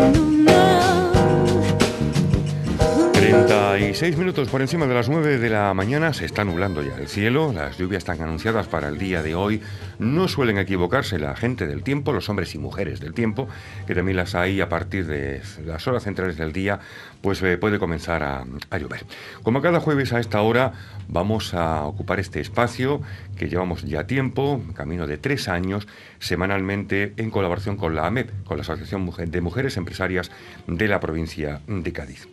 no, no. Seis minutos por encima de las 9 de la mañana se está nublando ya el cielo, las lluvias están anunciadas para el día de hoy. No suelen equivocarse la gente del tiempo, los hombres y mujeres del tiempo, que también las hay a partir de las horas centrales del día, pues eh, puede comenzar a, a, llover. Como cada jueves a esta hora vamos a ocupar este espacio que llevamos ya tiempo, camino de tres años, semanalmente en colaboración con la AMEP, con la Asociación de Mujeres Empresarias de la provincia de Cádiz.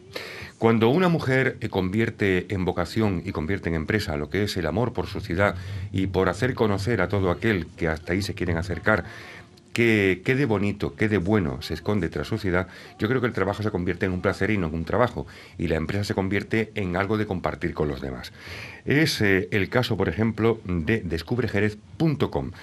Cuando una mujer eh, convierte en vocación y convierte en empresa lo que es el amor por su ciudad y por hacer conocer a todo aquel que hasta ahí se quieren acercar, ...que quede bonito, quede bueno se esconde tras suciedad, yo creo que el trabajo se convierte en un placer y no en un trabajo, y la empresa se convierte en algo de compartir con los demás. Es eh, el caso, por ejemplo, de descubrejerez.com,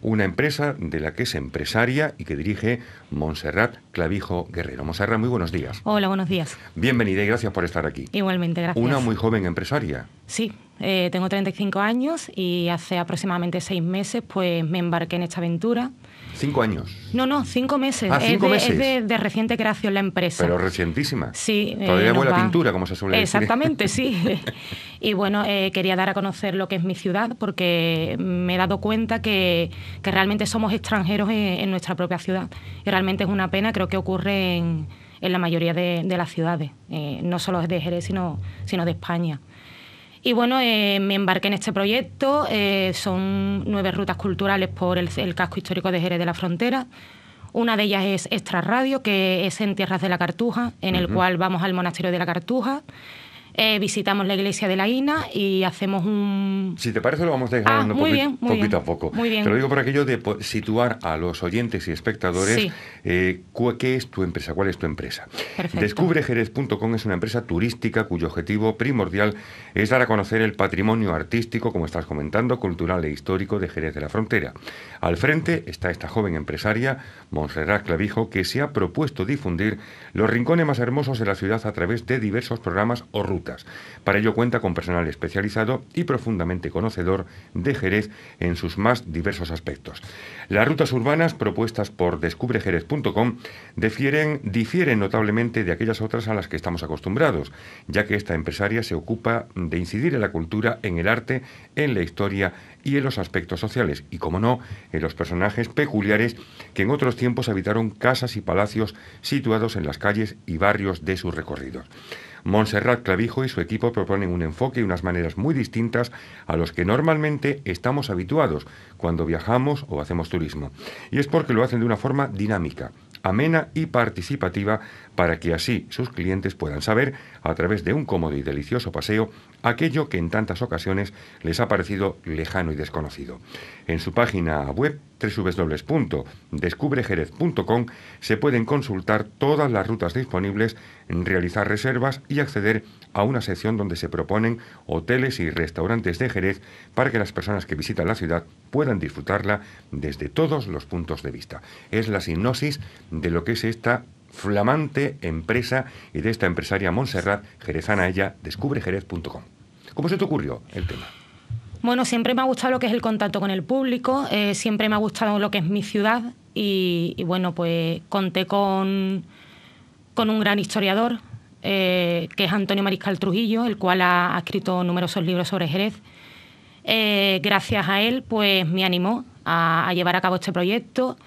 una empresa de la que es empresaria y que dirige Montserrat Clavijo Guerrero. ...Monserrat, muy buenos días. Hola, buenos días. Bienvenida y gracias por estar aquí. Igualmente, gracias. Una muy joven empresaria. Sí, eh, tengo 35 años y hace aproximadamente seis meses pues me embarqué en esta aventura. Cinco años. No, no, cinco meses. Ah, cinco es, de, meses. es de, reciente creación la empresa. Pero recientísima. Sí. Eh, Todavía huele a pintura, como se suele Exactamente, decir. Exactamente, sí. y bueno, eh, quería dar a conocer lo que es mi ciudad porque me he dado cuenta que, que realmente somos extranjeros en, nuestra propia ciudad. Y realmente es una pena, creo que ocurre en, en la mayoría de, las ciudades, eh, no solo de Jerez, sino, sino de España. Y bueno, eh, me embarqué en este proyecto. Eh, son nueve rutas culturales por el, casco histórico de Jerez de la Frontera. Una de ellas es Extra Radio, que es en Tierras de la Cartuja, en el cual vamos al Monasterio de la Cartuja. Eh, visitamos la iglesia de la Guina y hacemos un... Si te parece lo vamos dejando ah, muy poquito, bien, a poco. Muy bien. Te lo digo por aquello de situar a los oyentes y espectadores eh, qué es tu empresa, cuál es tu empresa. Descubrejerez.com es una empresa turística cuyo objetivo primordial es dar a conocer el patrimonio artístico, como estás comentando, cultural e histórico de Jerez de la Frontera. Al frente está esta joven empresaria, Montserrat Clavijo, que se ha propuesto difundir los rincones más hermosos de la ciudad a través de diversos programas o rutas para ello cuenta con personal especializado y profundamente conocedor de Jerez en sus más diversos aspectos. Las rutas urbanas propuestas por descubrejerez.com difieren, difieren notablemente de aquellas otras a las que estamos acostumbrados, ya que esta empresaria se ocupa de incidir en la cultura, en el arte, en la historia y en los aspectos sociales, y como no, en los personajes peculiares que en otros tiempos habitaron casas y palacios situados en las calles y barrios de sus recorridos. Montserrat Clavijo y su equipo proponen un enfoque y unas maneras muy distintas a los que normalmente estamos habituados cuando viajamos o hacemos turismo. Y es porque lo hacen de una forma dinámica, amena y participativa para que así sus clientes puedan saber, a través de un cómodo y delicioso paseo, aquello que en tantas ocasiones les ha parecido lejano y desconocido. En su página web www.descubrejerez.com se pueden consultar todas las rutas disponibles, realizar reservas y acceder a una sección donde se proponen hoteles y restaurantes de Jerez para que las personas que visitan la ciudad puedan disfrutarla desde todos los puntos de vista. Es la sinopsis de lo que es esta flamante empresa y de esta empresaria Montserrat Jerezana. Ella descubrejerez.com... ¿Cómo se te ocurrió el tema? Bueno, siempre me ha gustado lo que es el contacto con el público, eh, siempre me ha gustado lo que es mi ciudad y, bueno, pues conté con, con un gran historiador, eh, que es Antonio Mariscal Trujillo, el cual ha, escrito numerosos libros sobre Jerez. Eh, gracias a él, pues me animó a llevar a cabo este proyecto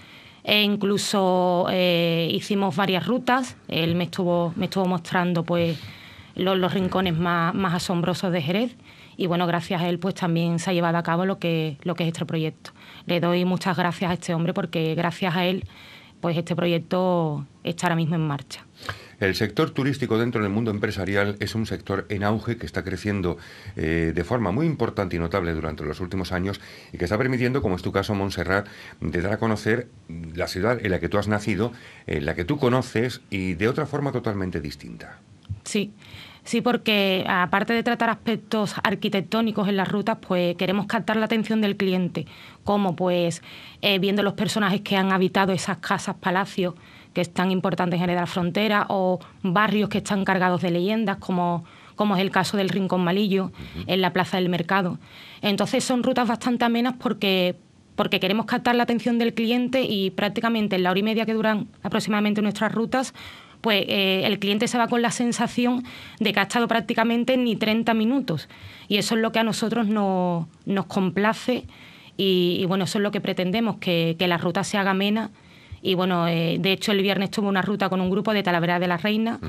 e incluso eh, hicimos varias rutas. Él me estuvo, me estuvo mostrando pues, los, los rincones más, más, asombrosos de Jerez y bueno, gracias a él pues también se ha llevado a cabo lo que, lo que es este proyecto. Le doy muchas gracias a este hombre porque gracias a él pues este proyecto está ahora mismo en marcha. El sector turístico dentro del mundo empresarial es un sector en auge que está creciendo eh, de forma muy importante y notable durante los últimos años y que está permitiendo, como es tu caso, Montserrat, de dar a conocer la ciudad en la que tú has nacido, en la que tú conoces y de otra forma totalmente distinta. Sí. Sí, porque aparte de tratar aspectos arquitectónicos en las rutas, pues queremos captar la atención del cliente, como pues eh, viendo los personajes que han habitado esas casas, palacios, que es tan importante en generar frontera... o barrios que están cargados de leyendas, como, es el caso del Rincón Malillo, en la Plaza del Mercado. Entonces son rutas bastante amenas porque, porque queremos captar la atención del cliente y prácticamente en la hora y media que duran aproximadamente nuestras rutas, pues eh, el cliente se va con la sensación de que ha estado prácticamente ni 30 minutos. Y eso es lo que a nosotros nos complace y, bueno, eso es lo que pretendemos, que, que la ruta se haga amena y bueno, eh, de hecho el viernes tuve una ruta con un grupo de Talavera de la Reina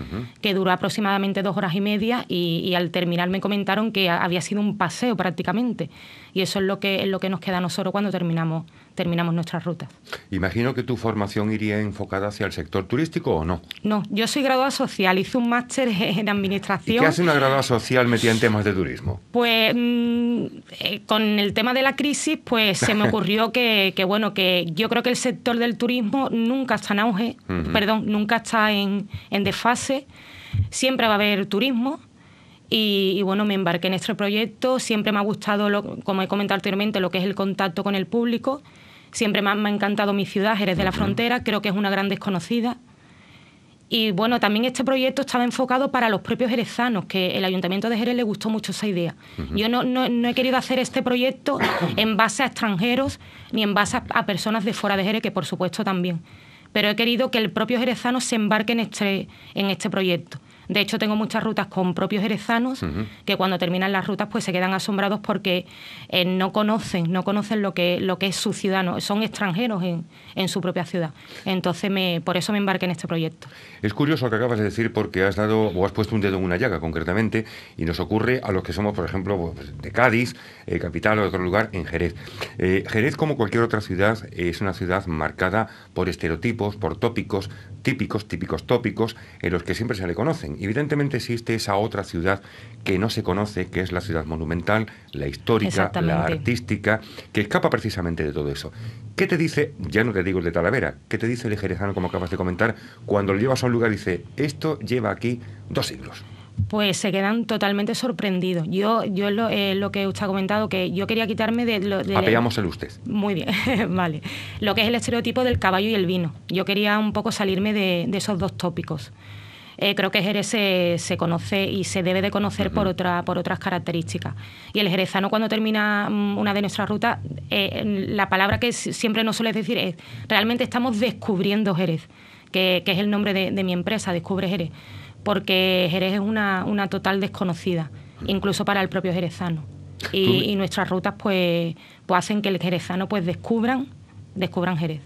que duró aproximadamente dos horas y media y, al terminar me comentaron que había sido un paseo prácticamente. Y eso es lo que, es lo que nos queda a nosotros cuando terminamos terminamos nuestra ruta. Imagino que tu formación iría enfocada hacia el sector turístico o no. No, yo soy graduada social, hice un máster en administración. ¿Y ¿Qué hace una graduada social metida en temas de turismo? Pues mm, eh, con el tema de la crisis, pues se me ocurrió que, bueno, que yo creo que el sector del turismo nunca está en auge, perdón, nunca está en, desfase, siempre va a haber turismo. Y, bueno, me embarqué en este proyecto. Siempre me ha gustado, lo, como he comentado anteriormente, lo que es el contacto con el público. Siempre más me ha encantado mi ciudad, Jerez de la Frontera, creo que es una gran desconocida. Y bueno, también este proyecto estaba enfocado para los propios jerezanos, que el Ayuntamiento de Jerez le gustó mucho esa idea. Yo no, he querido hacer este proyecto en base a extranjeros ni en base a, personas de fuera de Jerez, que por supuesto también. Pero he querido que el propio jerezano se embarque este, en este proyecto. De hecho, tengo muchas rutas con propios jerezanos que cuando terminan las rutas pues se quedan asombrados porque eh, no conocen, no conocen lo que, lo que es su ciudad, son extranjeros en, su propia ciudad. Entonces, me, por eso me embarqué en este proyecto. Es curioso lo que acabas de decir porque has dado o has puesto un dedo en una llaga concretamente y nos ocurre a los que somos, por ejemplo, pues, de Cádiz, eh, capital o de otro lugar, en Jerez. Eh, Jerez, como cualquier otra ciudad, es una ciudad marcada por estereotipos, por tópicos típicos, típicos tópicos, en los que siempre se le conocen evidentemente existe esa otra ciudad que no se conoce, que es la ciudad monumental, la histórica, la artística, que escapa precisamente de todo eso. ¿Qué te dice, ya no te digo el de Talavera, qué te dice el jerezano, como acabas de comentar, cuando lo llevas a un lugar y dice, esto lleva aquí dos siglos? pues se quedan totalmente sorprendidos. Yo, yo lo, eh, que usted ha comentado, que yo quería quitarme de... lo de, el usted. Muy bien, vale. Lo que es el estereotipo del caballo y el vino. Yo quería un poco salirme de esos dos tópicos. Eh, creo que Jerez se, conoce y se debe de conocer por, otra, por otras características. Y el jerezano cuando termina mm, una de nuestras rutas, eh, la palabra que siempre nos suele decir es, realmente estamos descubriendo Jerez, que, es el nombre de, mi empresa, Descubre Jerez, porque Jerez es una, total desconocida, incluso para el propio jerezano. Y, nuestras rutas pues, pues hacen que el jerezano pues descubran descubran Jerez.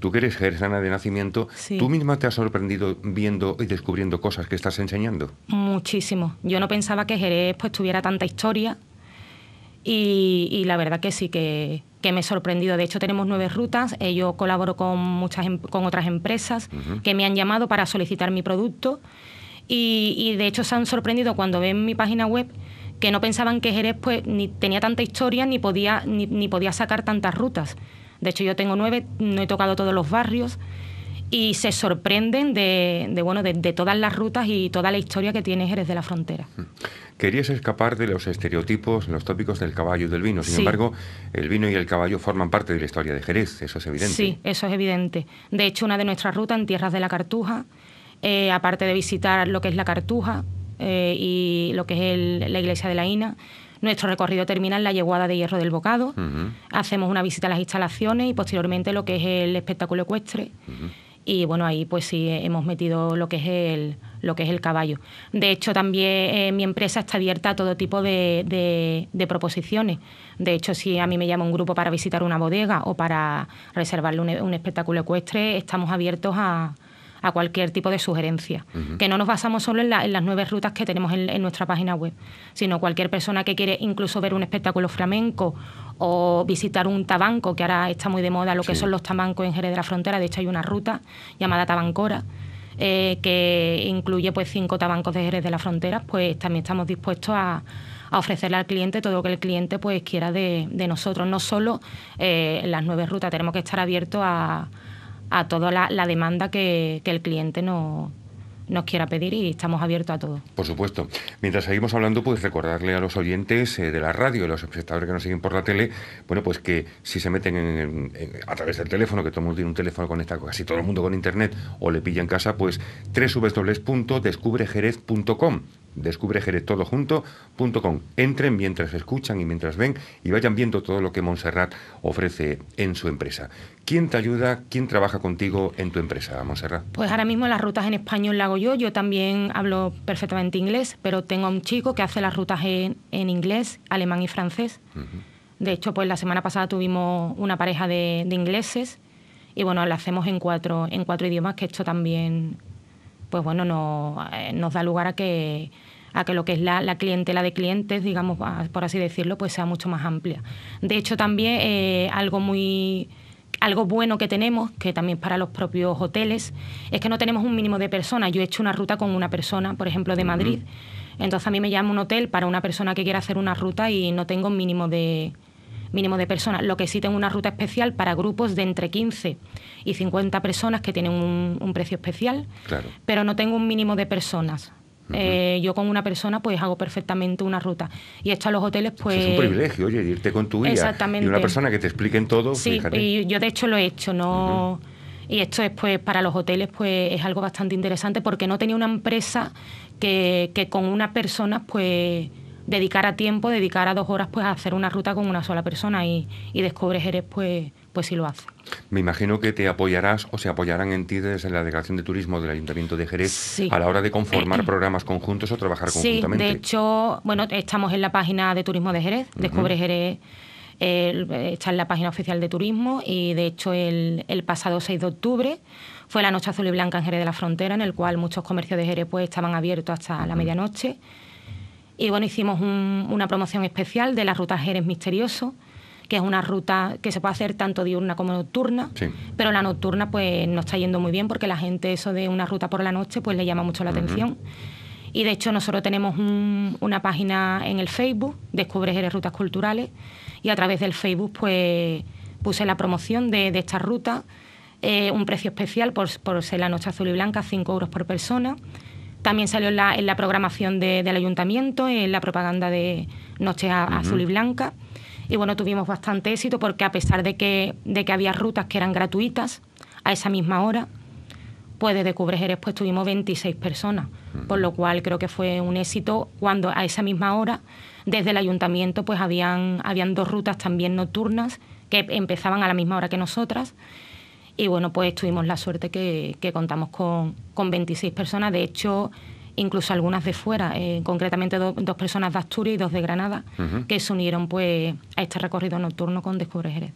Tú que eres jerezana de nacimiento, ¿tú misma te has sorprendido viendo y descubriendo cosas que estás enseñando? Muchísimo. Yo no pensaba que Jerez pues tuviera tanta historia y, la verdad que sí que, me he sorprendido. De hecho, tenemos nueve rutas. Eh, yo colaboro con, muchas, em, con otras empresas que me han llamado para solicitar mi producto y, de hecho se han sorprendido cuando ven mi página web que no pensaban que Jerez pues ni tenía tanta historia ni podía ni podía sacar tantas rutas. De hecho, yo tengo nueve, no he tocado todos los barrios y se sorprenden de, bueno, de, todas las rutas y toda la historia que tiene Jerez de la Frontera. Hmm. Querías escapar de los estereotipos, los tópicos del caballo y del vino. Sin embargo, el vino y el caballo forman parte de la historia de Jerez, eso es evidente. Sí, eso es evidente. De hecho, una de nuestras rutas en Tierras de la Cartuja, eh, aparte de visitar lo que es la Cartuja eh, y lo que es la iglesia de la Ina, nuestro recorrido termina en la yeguada de hierro del bocado. Hacemos una visita a las instalaciones y posteriormente lo que es el espectáculo ecuestre. Y bueno, ahí pues sí hemos metido lo que es el, lo que es el caballo. De hecho, también eh, mi empresa está abierta a todo tipo de, proposiciones. De hecho, si a mí me llama un grupo para visitar una bodega o para reservarle un espectáculo ecuestre, estamos abiertos a, a cualquier tipo de sugerencia. Que no nos basamos solo en, las nueve rutas que tenemos en, nuestra página web, sino cualquier persona que quiere incluso ver un espectáculo flamenco o visitar un tabanco, que ahora está muy de moda lo que son los tabancos en Jerez de la Frontera, de hecho hay una ruta llamada Tabancora. Eh, que incluye pues cinco tabancos de Jerez de la Frontera, pues también estamos dispuestos a, ofrecerle al cliente todo lo que el cliente pues quiera de, nosotros. No solo eh, las nueve rutas, tenemos que estar abiertos a, a toda la, demanda que, el cliente nos, nos quiera pedir y estamos abiertos a todo. Por supuesto. Mientras seguimos hablando, pues recordarle a los oyentes eh, de la radio, a los espectadores que nos siguen por la tele, bueno, pues que si se meten a través del teléfono, que todo el mundo tiene un teléfono conectado, casi todo el mundo con internet, o le pilla en casa, pues www.descubrejerez.com descubre todo punto Entren mientras escuchan y mientras ven y vayan viendo todo lo que Montserrat ofrece en su empresa. ¿Quién te ayuda? ¿Quién trabaja contigo en tu empresa, Monserrat? Pues ahora mismo las rutas en español las hago yo. Yo también hablo perfectamente inglés, pero tengo un chico que hace las rutas en, inglés, alemán y francés. De hecho, pues la semana pasada tuvimos una pareja de, ingleses y bueno, la hacemos en cuatro, en cuatro idiomas, que esto también, pues bueno, no, eh, nos da lugar a que que lo que es la, clientela de clientes, digamos, por así decirlo, pues sea mucho más amplia. De hecho, también eh, algo muy algo bueno que tenemos, que también para los propios hoteles, es que no tenemos un mínimo de personas. Yo he hecho una ruta con una persona, por ejemplo, de Madrid. Entonces a mí me llama un hotel para una persona que quiera hacer una ruta y no tengo un mínimo de, mínimo de personas. Lo que sí tengo una ruta especial para grupos de entre 15 y 50 personas que tienen un, un precio especial, claro. pero no tengo un mínimo de personas. Eh, yo con una persona pues hago perfectamente una ruta. Y esto a los hoteles pues... es un pues, privilegio, oye, irte con tu guía Exactamente. y una persona que te expliquen todo. Sí, y yo de hecho lo he hecho, no... Y esto es pues para los hoteles pues es algo bastante interesante porque no tenía una empresa que, con una persona pues dedicara tiempo, dedicara dos horas pues a hacer una ruta con una sola persona y, y descubres eres pues pues sí lo hace. Me imagino que te apoyarás o se apoyarán en ti desde la Delegación de Turismo del Ayuntamiento de Jerez a la hora de conformar programas conjuntos o trabajar conjuntamente. Sí, de hecho, bueno, estamos en la página de Turismo de Jerez, Descubre Jerez. está en la página oficial de turismo y de hecho el, pasado 6 de octubre fue la noche azul y blanca en Jerez de la Frontera en el cual muchos comercios de Jerez pues estaban abiertos hasta la medianoche y bueno hicimos una promoción especial de la ruta Jerez Misterioso que es una ruta que se puede hacer tanto diurna como nocturna, pero la nocturna pues no está yendo muy bien porque la gente eso de una ruta por la noche pues le llama mucho la atención. Y de hecho nosotros tenemos una página en el Facebook, Descubre Jerez Rutas Culturales, y a través del Facebook pues puse la promoción de, esta ruta, eh, un precio especial por, ser la noche azul y blanca, 5 euros por persona. También salió en la, programación del ayuntamiento, en la propaganda de noche Azul y Blanca. Y bueno, tuvimos bastante éxito porque a pesar de que, de que había rutas que eran gratuitas a esa misma hora, pues desde Cubrejeres pues tuvimos 26 personas, por lo cual creo que fue un éxito cuando a esa misma hora desde el ayuntamiento pues habían, habían dos rutas también nocturnas que empezaban a la misma hora que nosotras y bueno pues tuvimos la suerte que, que contamos con, con 26 personas, de hecho incluso algunas de fuera, eh, concretamente dos personas de Asturias y dos de Granada, que se unieron pues a este recorrido nocturno con Descubre Jerez.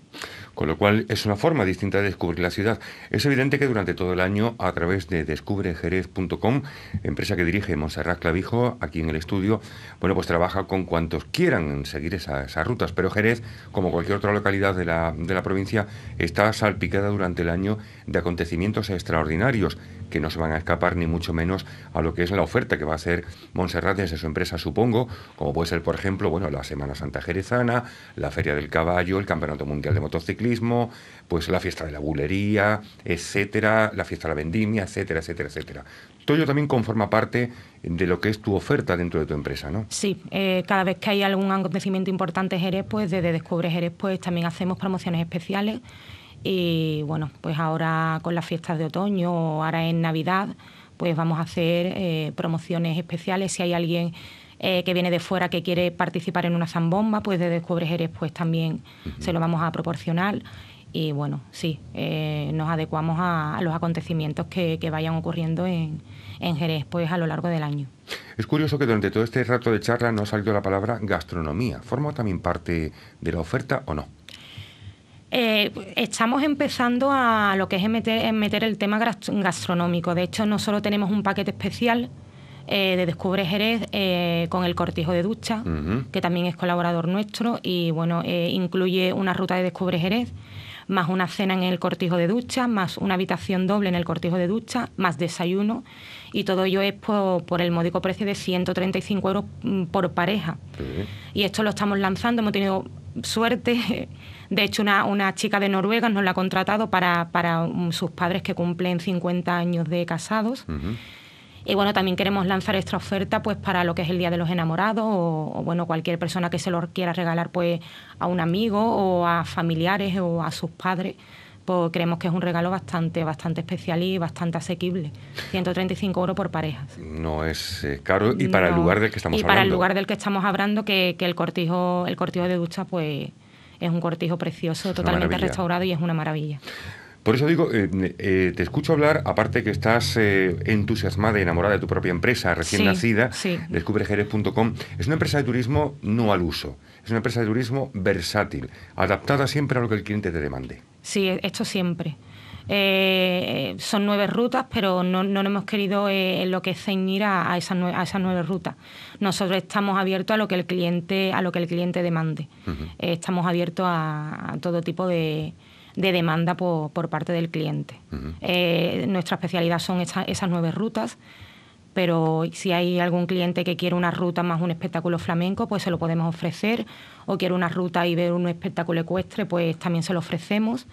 Con lo cual es una forma distinta de descubrir la ciudad. Es evidente que durante todo el año, a través de descubrejerez.com, empresa que dirige Monserrat Clavijo, aquí en el estudio, bueno, pues trabaja con cuantos quieran seguir esas rutas. Pero Jerez, como cualquier otra localidad de la, de la provincia, está salpicada durante el año de acontecimientos extraordinarios que no se van a escapar ni mucho menos a lo que es la oferta que va a hacer Montserrat desde su empresa, supongo, como puede ser, por ejemplo, bueno, la Semana Santa Jerezana, la Feria del Caballo, el Campeonato Mundial de Motociclismo, pues la fiesta de la bulería, etcétera, la fiesta de la vendimia, etcétera, etcétera, etcétera. Todo ello también conforma parte de lo que es tu oferta dentro de tu empresa, ¿no? Sí, eh, cada vez que hay algún acontecimiento importante Jerez, pues desde Descubre Jerez, pues también hacemos promociones especiales y bueno, pues ahora con las fiestas de otoño ahora en Navidad, pues vamos a hacer eh, promociones especiales. Si hay alguien eh, que viene de fuera que quiere participar en una zambomba, pues de Descubre Jerez, pues también se lo vamos a proporcionar. Y bueno, sí, eh, nos adecuamos a, los acontecimientos que, vayan ocurriendo en, en Jerez pues, a lo largo del año. Es curioso que durante todo este rato de charla no ha salido la palabra gastronomía. ¿Forma también parte de la oferta o no? Eh, estamos empezando a lo que es meter, eh, el tema gastronómico. De hecho, no solo tenemos un paquete especial eh, de Descubre Jerez con el Cortijo de Ducha, que también es colaborador nuestro, y bueno, incluye una ruta de Descubre Jerez, más una cena en el Cortijo de Ducha, más una habitación doble en el Cortijo de Ducha, más desayuno, y todo ello es por, el módico precio de 135 euros mm, por pareja. Y esto lo estamos lanzando, hemos tenido suerte. De hecho, una, chica de Noruega nos la ha contratado para, para sus padres que cumplen 50 años de casados. Y bueno, también queremos lanzar esta oferta pues para lo que es el Día de los Enamorados o, bueno, cualquier persona que se lo quiera regalar pues a un amigo o a familiares o a sus padres creemos que es un regalo bastante, bastante especial y bastante asequible. 135 euros por pareja. No es eh, caro y para el lugar del que estamos hablando. Y para el lugar del que estamos hablando, que, el cortijo, el cortijo de ducha, pues es un cortijo precioso, totalmente restaurado y es una maravilla. Por eso digo, eh, eh, te escucho hablar, aparte que estás entusiasmada y enamorada de tu propia empresa recién nacida, sí. es una empresa de turismo no al uso, es una empresa de turismo versátil, adaptada siempre a lo que el cliente te demande. Sí, esto siempre. Eh, son nueve rutas, pero no, no hemos querido eh, en lo que es ceñir a, esas nueve, rutas. Nosotros estamos abiertos a lo que el cliente, a lo que el cliente demande. Eh, estamos abiertos a, todo tipo de, demanda por, parte del cliente. nuestra especialidad son esas nueve rutas, pero si hay algún cliente que quiere una ruta más un espectáculo flamenco, pues se lo podemos ofrecer o quiere una ruta y ver un espectáculo ecuestre, pues también se lo ofrecemos.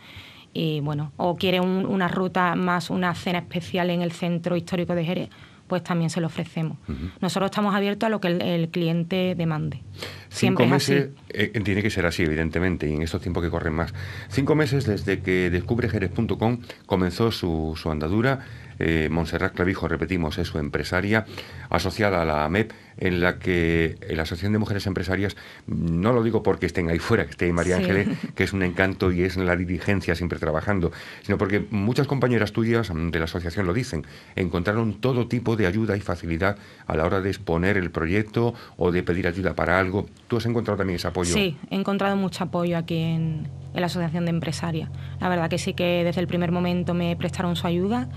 Y bueno, o quiere una ruta más una cena especial en el centro histórico de Jerez, pues también se lo ofrecemos. Nosotros estamos abiertos a lo que el, cliente demande. Cinco meses, eh, tiene que ser así, evidentemente, y en estos tiempos que corren más. Cinco meses desde que descubrejerez.com comenzó su andadura eh, Montserrat Clavijo, repetimos, es su empresaria, asociada a la AMEP, en la que la Asociación de Mujeres Empresarias, no lo digo porque estén ahí fuera, que esté María Ángeles, que es un encanto y es en la dirigencia siempre trabajando, sino porque muchas compañeras tuyas de la asociación lo dicen, encontraron todo tipo de ayuda y facilidad a la hora de exponer el proyecto o de pedir ayuda para algo. ¿Tú has encontrado también ese apoyo? Sí, he encontrado mucho apoyo aquí en, en la Asociación de Empresarias. La verdad que sí que desde el primer momento me prestaron su ayuda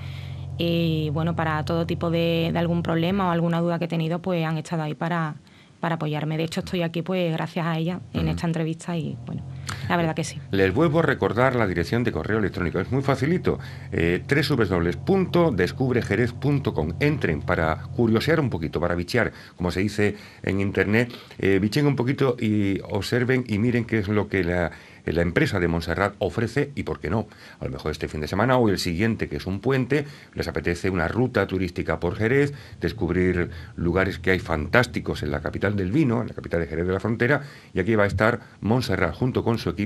y bueno, para todo tipo de, algún problema o alguna duda que he tenido, pues han estado ahí para, para apoyarme. De hecho, estoy aquí pues gracias a ella en esta entrevista y bueno. La verdad que sí. Les vuelvo a recordar la dirección de correo electrónico. Es muy facilito. Eh, www.descubrejerez.com. Entren para curiosear un poquito, para bichear, como se dice en Internet. Eh, bichen un poquito y observen y miren qué es lo que la la empresa de Montserrat ofrece y por qué no. A lo mejor este fin de semana o el siguiente, que es un puente, les apetece una ruta turística por Jerez, descubrir lugares que hay fantásticos en la capital del vino, en la capital de Jerez de la Frontera, y aquí va a estar Montserrat junto con su equipo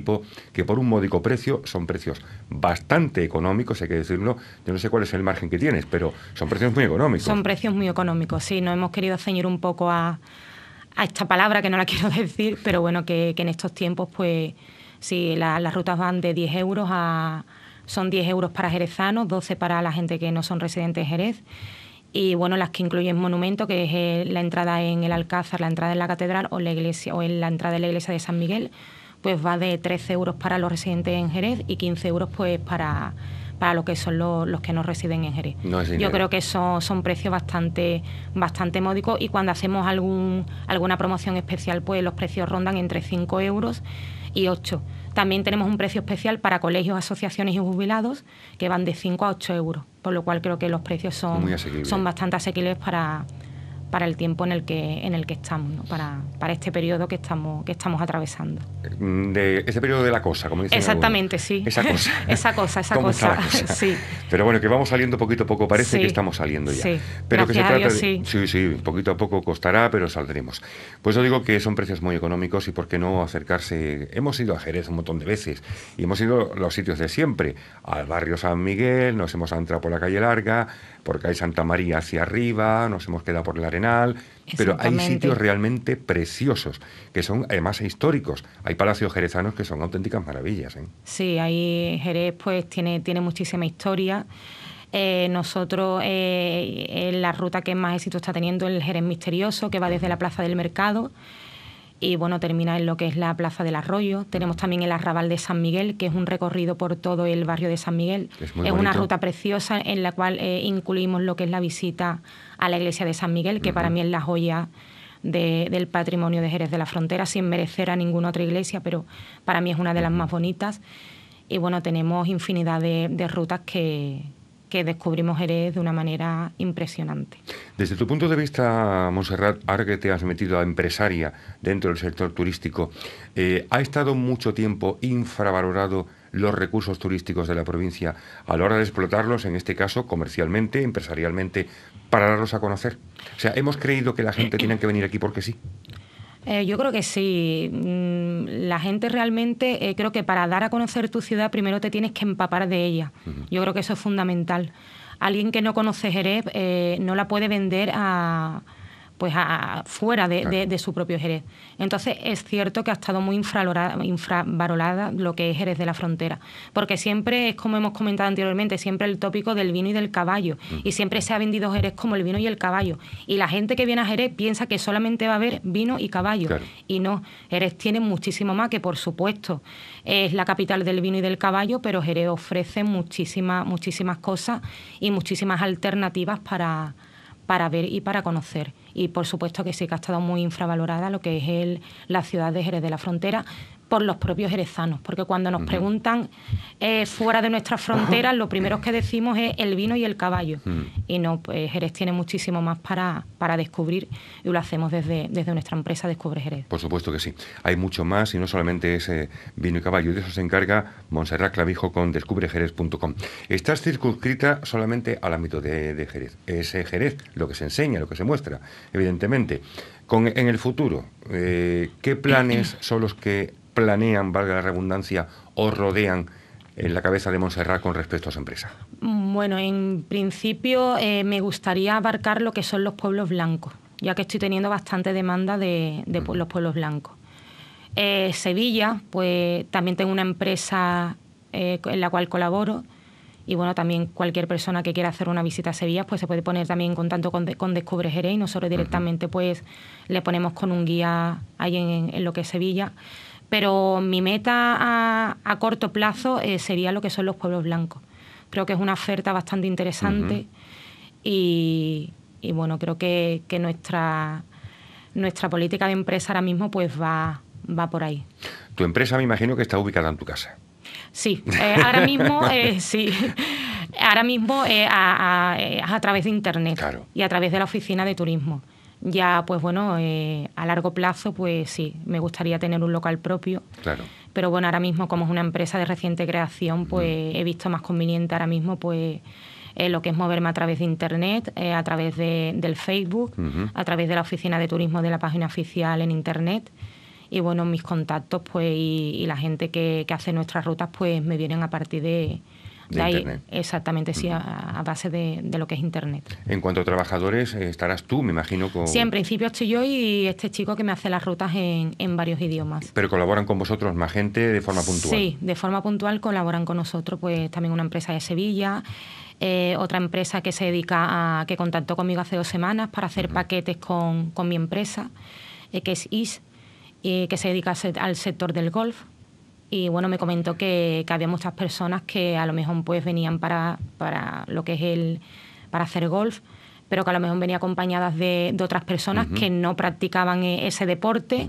que por un módico precio, son precios bastante económicos, hay que decirlo, yo no sé cuál es el margen que tienes, pero son precios muy económicos. Son precios muy económicos, sí, nos hemos querido ceñir un poco a, a esta palabra que no la quiero decir, pero bueno, que, en estos tiempos, pues sí, las rutas van de 10 euros a... Son 10 euros para jerezanos, 12 para la gente que no son residentes de Jerez y bueno, las que incluyen monumento, que es eh, la entrada en el Alcázar, la entrada en la catedral o la iglesia o en la entrada de la iglesia de San Miguel, pues va de 13 euros para los residentes en Jerez y 15 euros pues para, para lo que son los, que no residen en Jerez. Yo creo que son, precios bastante, bastante módicos y cuando hacemos algún, alguna promoción especial pues los precios rondan entre 5 euros y 8. También tenemos un precio especial para colegios, asociaciones y jubilados que van de 5 a 8 euros, por lo cual creo que los precios son, son bastante asequibles para, para el tiempo en el que, en el que estamos, para, para este periodo que estamos, que estamos atravesando. Mm, de ese periodo de la cosa, como dicen. Exactamente, sí. Esa cosa. esa cosa, esa cosa. sí. Pero bueno, que vamos saliendo poquito a poco, parece que estamos saliendo ya. Sí. Pero que se trata sí. sí, poquito a poco costará, pero saldremos. Pues yo digo que son precios muy económicos y por qué no acercarse. Hemos ido a Jerez un montón de veces y hemos ido a los sitios de siempre, al barrio San Miguel, nos hemos entrado por la calle larga, porque hay Santa María hacia arriba, nos hemos quedado por el Arenal, pero hay sitios realmente preciosos, que son además históricos. Hay palacios jerezanos que son auténticas maravillas. ¿eh? Sí, Jerez pues tiene, tiene muchísima historia. Eh, nosotros, eh, eh, la ruta que más éxito está teniendo es el Jerez Misterioso, que va desde la Plaza del Mercado y bueno, termina en lo que es la Plaza del Arroyo. Tenemos también el Arrabal de San Miguel, que es un recorrido por todo el barrio de San Miguel. Es, una ruta preciosa en la cual eh, incluimos lo que es la visita a la iglesia de San Miguel, que para mí es la joya del patrimonio de Jerez de la Frontera, sin merecer a ninguna otra iglesia, pero para mí es una de las más bonitas. Y bueno, tenemos infinidad de, de rutas que, que descubrimos Jerez de una manera impresionante. Desde tu punto de vista, Monserrat, ahora que te has metido a empresaria dentro del sector turístico, eh, ¿ha estado mucho tiempo infravalorado los recursos turísticos de la provincia a la hora de explotarlos, en este caso comercialmente, empresarialmente, para darlos a conocer? O sea, ¿hemos creído que la gente tiene que venir aquí porque sí? Eh, yo creo que sí. Mm, la gente realmente, eh, creo que para dar a conocer tu ciudad primero te tienes que empapar de ella. Yo creo que eso es fundamental. Alguien que no conoce Jerez eh, no la puede vender a, pues fuera de, su propio Jerez. Entonces es cierto que ha estado muy infravalorada lo que es Jerez de la Frontera, porque siempre es como hemos comentado anteriormente, siempre el tópico del vino y del caballo, y mm. siempre se ha vendido Jerez como el vino y el caballo, y la gente que viene a Jerez piensa que solamente va a haber vino y caballo, y no, Jerez tiene muchísimo más que por supuesto es la capital del vino y del caballo, pero Jerez ofrece muchísimas, muchísimas cosas y muchísimas alternativas para para ver y para conocer. Y por supuesto que sí que ha estado muy infravalorada lo que es el, la ciudad de Jerez de la Frontera, por los propios jerezanos, porque cuando nos preguntan eh, fuera de nuestras fronteras, lo primero que decimos es el vino y el caballo. Y no, pues Jerez tiene muchísimo más para, para descubrir y lo hacemos desde, desde nuestra empresa Descubre Jerez. Por supuesto que sí, hay mucho más y no solamente ese eh, vino y caballo, de eso se encarga Montserrat Clavijo con descubrejerez.com. Estás circunscrita solamente al ámbito de, Jerez. Es eh, Jerez lo que se enseña, lo que se muestra, evidentemente. Con, en el futuro, ¿qué planes son los que planean, valga la redundancia, o rodean en eh, la cabeza de Montserrat con respecto a su empresa? Bueno, en principio eh, me gustaría abarcar lo que son los pueblos blancos, ya que estoy teniendo bastante demanda de, los pueblos blancos. Eh, Sevilla, pues también tengo una empresa en la cual colaboro. Y bueno, también cualquier persona que quiera hacer una visita a Sevilla, pues se puede poner también en contacto con, con Descubre Jerez y nosotros directamente pues le ponemos con un guía ahí en, en, lo que es Sevilla pero mi meta a, corto plazo eh, sería lo que son los pueblos blancos. Creo que es una oferta bastante interesante y, bueno, creo que, nuestra, nuestra política de empresa ahora mismo pues va, va por ahí. Tu empresa me imagino que está ubicada en tu casa. Sí, eh, ahora mismo eh, Ahora mismo a, través de Internet y a través de la oficina de turismo. Ya, pues bueno, eh, a largo plazo, pues sí, me gustaría tener un local propio. Claro. Pero bueno, ahora mismo, como es una empresa de reciente creación, mm. pues he visto más conveniente ahora mismo, pues. Eh, lo que es moverme a través de Internet, eh, a través de, del Facebook, a través de la oficina de turismo de la página oficial en Internet y bueno, mis contactos pues y, la gente que, hace nuestras rutas pues me vienen a partir de, Exactamente, sí, a, base de, lo que es Internet. En cuanto a trabajadores, eh, estarás tú, me imagino. Con... Sí, en principio estoy yo y este chico que me hace las rutas en, varios idiomas. Pero colaboran con vosotros más gente de forma puntual. Sí, de forma puntual colaboran con nosotros, pues también una empresa de Sevilla. Eh, otra empresa que se dedica a, que contactó conmigo hace dos semanas para hacer paquetes con, mi empresa, eh, que es IS, que se dedica al sector del golf y bueno, me comentó que, había muchas personas que a lo mejor pues venían para, para lo que es el, para hacer golf, pero que a lo mejor venía acompañadas de, otras personas que no practicaban e, ese deporte.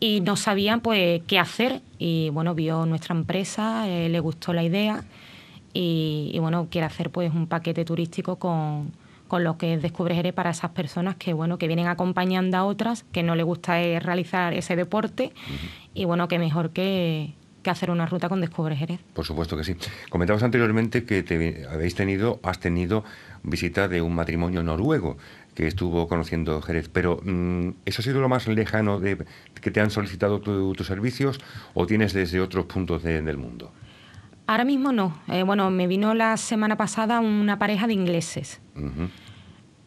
y no sabían pues qué hacer y bueno vio nuestra empresa eh, le gustó la idea y, bueno quiere hacer pues un paquete turístico con, con lo que descubriré para esas personas que bueno que vienen acompañando a otras que no les gusta eh, realizar ese deporte y bueno que mejor que que hacer una ruta con Descubre Jerez. Por supuesto que sí. Comentabas anteriormente que te, habéis tenido, has tenido visita de un matrimonio noruego que estuvo conociendo Jerez, pero mm, ¿eso ha sido lo más lejano de que te han solicitado tus servicios o tienes desde otros puntos del mundo? Ahora mismo no. Eh, bueno, me vino la semana pasada una pareja de ingleses.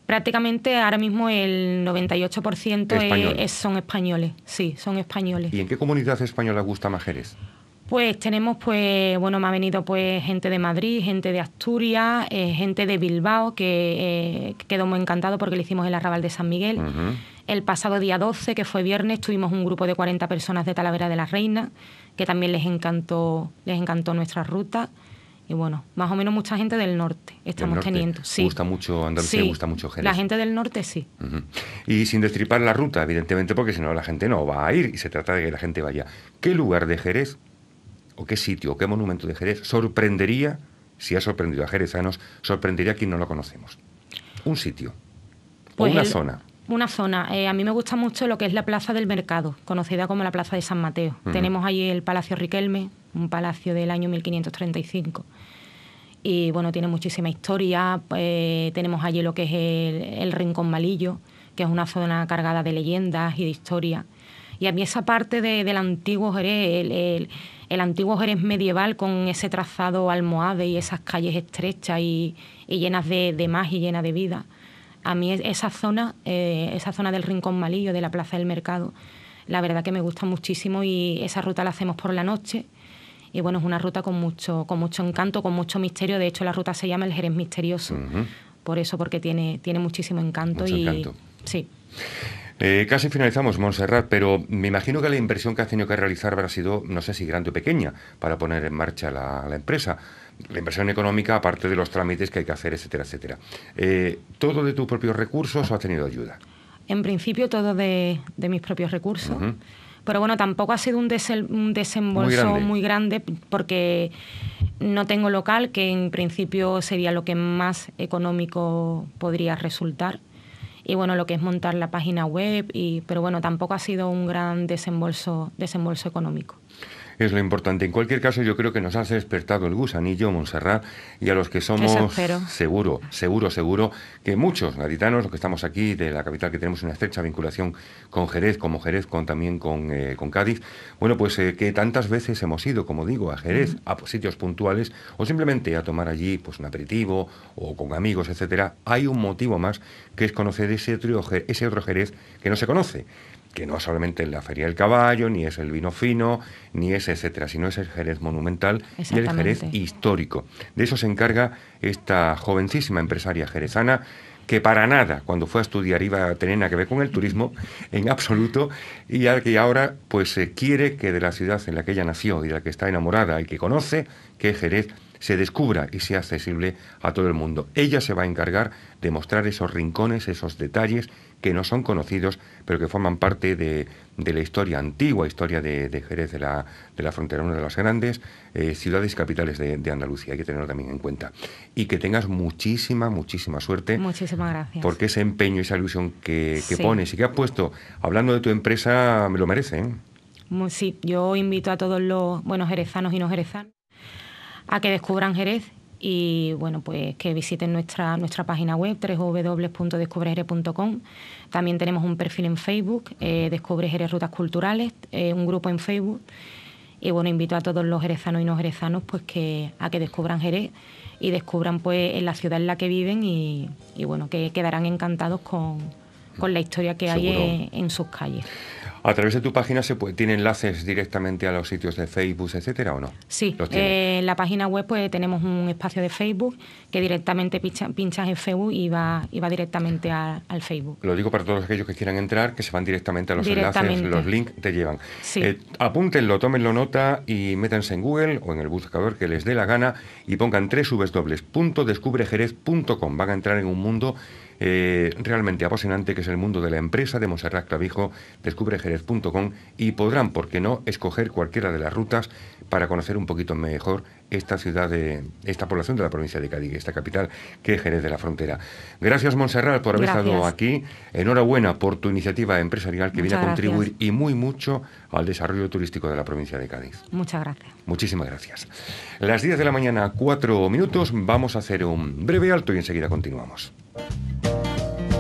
Prácticamente ahora mismo el 98% son españoles. Sí, son españoles. ¿Y en qué comunidad española gusta más Jerez? Pues tenemos, pues, bueno, me ha venido pues gente de Madrid, gente de Asturias, eh, gente de Bilbao, eh, que quedó muy encantado porque le hicimos el Arrabal de San Miguel. El pasado día 12, que fue viernes, tuvimos un grupo de 40 personas de Talavera de la Reina, que también les encantó, les encantó nuestra ruta. Y bueno, más o menos mucha gente del norte estamos teniendo. Sí. Gusta mucho Andalucía, sí. gusta mucho Jerez. La gente del norte sí. Y sin destripar la ruta, evidentemente, porque si no la gente no va a ir y se trata de que la gente vaya. ¿Qué lugar de Jerez o qué sitio o qué monumento de Jerez sorprendería, si ha sorprendido a jerezanos, sorprendería a quien no lo conocemos. Un sitio o pues una zona. Una zona. Eh, a mí me gusta mucho lo que es la Plaza del Mercado, conocida como la Plaza de San Mateo. Tenemos allí el Palacio Riquelme, un palacio del año 1535 y bueno, tiene muchísima historia. Eh, tenemos allí lo que es el, Rincón Malillo, que es una zona cargada de leyendas y de historia. Y a mí esa parte del antiguo Jerez, el, el antiguo Jerez medieval con ese trazado almohade y esas calles estrechas y, llenas de, más y llenas de vida. A mí esa zona, eh, esa zona del Rincón Malillo, de la Plaza del Mercado, la verdad que me gusta muchísimo y esa ruta la hacemos por la noche. Y bueno, es una ruta con mucho, con mucho encanto, con mucho misterio. De hecho, la ruta se llama el Jerez Misterioso. Por eso, porque tiene, tiene muchísimo encanto. y, Sí. Eh, casi finalizamos, Montserrat, pero me imagino que la inversión que has tenido que realizar habrá sido, no sé si grande o pequeña, para poner en marcha la, empresa. La inversión económica, aparte de los trámites que hay que hacer, etcétera, etcétera. Eh, ¿Todo de tus propios recursos o has tenido ayuda? En principio, todo de, mis propios recursos. Pero bueno, tampoco ha sido un, desembolso muy grande. porque no tengo local, que en principio sería lo que más económico podría resultar y bueno, lo que es montar la página web, y, pero bueno, tampoco ha sido un gran desembolso, desembolso económico es lo importante. En cualquier caso, yo creo que nos has despertado el gusanillo, Montserrat, y a los que somos seguro, seguro, seguro, que muchos gaditanos, los que estamos aquí de la capital, que tenemos una estrecha vinculación con Jerez, como Jerez, con también con, eh, con Cádiz, bueno, pues eh, que tantas veces hemos ido, como digo, a Jerez, a pues, sitios puntuales, o simplemente a tomar allí pues un aperitivo, o con amigos, etcétera, hay un motivo más que es conocer ese, ese otro Jerez que no se conoce que no solamente es la Feria del Caballo, ni es el vino fino, ni es etcétera, sino es el Jerez monumental y el Jerez histórico. De eso se encarga esta jovencísima empresaria jerezana que para nada cuando fue a estudiar iba a tener nada que ver con el turismo en absoluto y que ahora pues quiere que de la ciudad en la que ella nació y de la que está enamorada y que conoce, que Jerez, se descubra y sea accesible a todo el mundo. Ella se va a encargar de mostrar esos rincones, esos detalles que no son conocidos, pero que forman parte de, la historia antigua, historia de, Jerez, de la, de la, frontera, una de las grandes eh, ciudades y capitales de, Andalucía. Hay que tenerlo también en cuenta. Y que tengas muchísima, muchísima suerte. Muchísimas gracias. Porque ese empeño, y esa ilusión que, pones y que has puesto, hablando de tu empresa, me lo merece. Sí, yo invito a todos los buenos jerezanos y no jerezanos a que descubran Jerez y bueno, pues que visiten nuestra, nuestra página web www.descubrejerez.com. También tenemos un perfil en Facebook, eh, Descubre Jerez Rutas Culturales, eh, un grupo en Facebook. Y bueno, invito a todos los jerezanos y no jerezanos pues que, a que descubran Jerez y descubran pues en la ciudad en la que viven y, bueno, que quedarán encantados con, la historia que hay en sus calles. A través de tu página se puede, tiene enlaces directamente a los sitios de Facebook, etcétera, ¿o no? Sí, eh, en la página web pues tenemos un espacio de Facebook que directamente pinchas en Facebook y va, va directamente al Facebook. Lo digo para todos aquellos que quieran entrar, que se van directamente a los enlaces, los links te llevan. Sí. Eh, apúntenlo, tómenlo nota y métanse en Google o en el buscador que les dé la gana y pongan tres www.descubrejerez.com. Van a entrar en un mundo eh, realmente apasionante que es el mundo de la empresa de Monserrat Clavijo, descubrejerez.com y podrán, por qué no, escoger cualquiera de las rutas para conocer un poquito mejor esta ciudad de esta población de la provincia de Cádiz, esta capital que es Jerez de la Frontera. Gracias Montserrat por haber estado aquí. Enhorabuena por tu iniciativa empresarial que viene a contribuir y muy mucho al desarrollo turístico de la provincia de Cádiz. Muchas gracias. Muchísimas gracias. Las 10 de la mañana, 4 minutos, vamos a hacer un breve alto y enseguida continuamos.